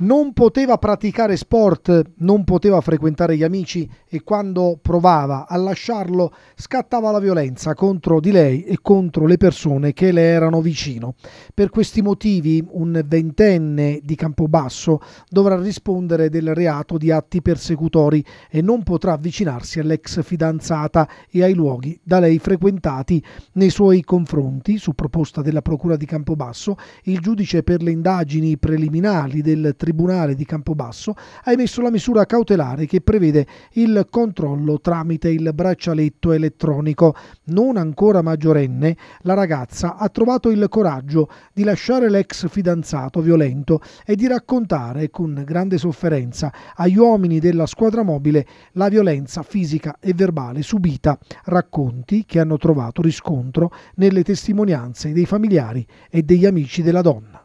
non poteva praticare sport, non poteva frequentare gli amici e quando provava a lasciarlo scattava la violenza contro di lei e contro le persone che le erano vicino. Per questi motivi un ventenne di Campobasso dovrà rispondere del reato di atti persecutori e non potrà avvicinarsi all'ex fidanzata e ai luoghi da lei frequentati nei suoi confronti, su proposta della Procura di Campobasso, il giudice per le indagini preliminari del Tribunale Tribunale di Campobasso ha emesso la misura cautelare che prevede il controllo tramite il braccialetto elettronico. Non ancora maggiorenne, la ragazza ha trovato il coraggio di lasciare l'ex fidanzato violento e di raccontare con grande sofferenza agli uomini della squadra mobile la violenza fisica e verbale subita, racconti che hanno trovato riscontro nelle testimonianze dei familiari e degli amici della donna.